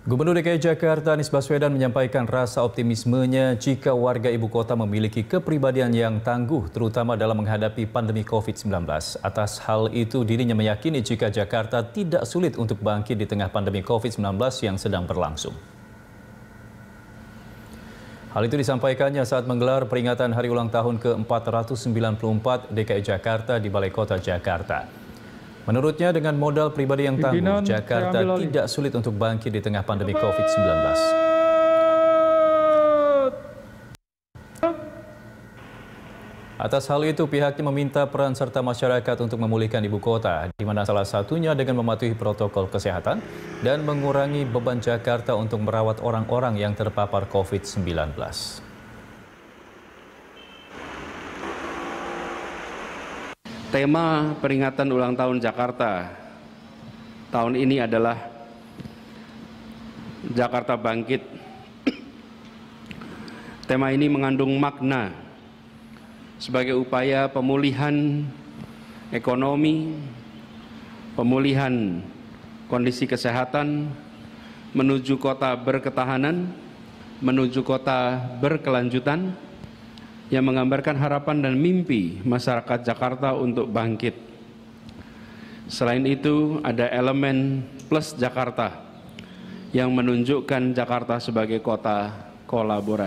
Gubernur DKI Jakarta Anies Baswedan menyampaikan rasa optimismenya jika warga ibu kota memiliki kepribadian yang tangguh terutama dalam menghadapi pandemi COVID-19. Atas hal itu dirinya meyakini jika Jakarta tidak sulit untuk bangkit di tengah pandemi COVID-19 yang sedang berlangsung. Hal itu disampaikannya saat menggelar peringatan hari ulang tahun ke-494 DKI Jakarta di Balai Kota Jakarta. Menurutnya dengan modal pribadi yang tangguh, Pimpinan Jakarta tidak sulit untuk bangkit di tengah pandemi COVID-19. Atas hal itu, pihaknya meminta peran serta masyarakat untuk memulihkan ibu kota, di mana salah satunya dengan mematuhi protokol kesehatan dan mengurangi beban Jakarta untuk merawat orang-orang yang terpapar COVID-19. Tema peringatan ulang tahun Jakarta tahun ini adalah Jakarta Bangkit. Tema ini mengandung makna sebagai upaya pemulihan ekonomi, pemulihan kondisi kesehatan, menuju kota berketahanan, menuju kota berkelanjutan, yang menggambarkan harapan dan mimpi masyarakat Jakarta untuk bangkit. Selain itu, ada elemen plus Jakarta yang menunjukkan Jakarta sebagai kota kolaborasi.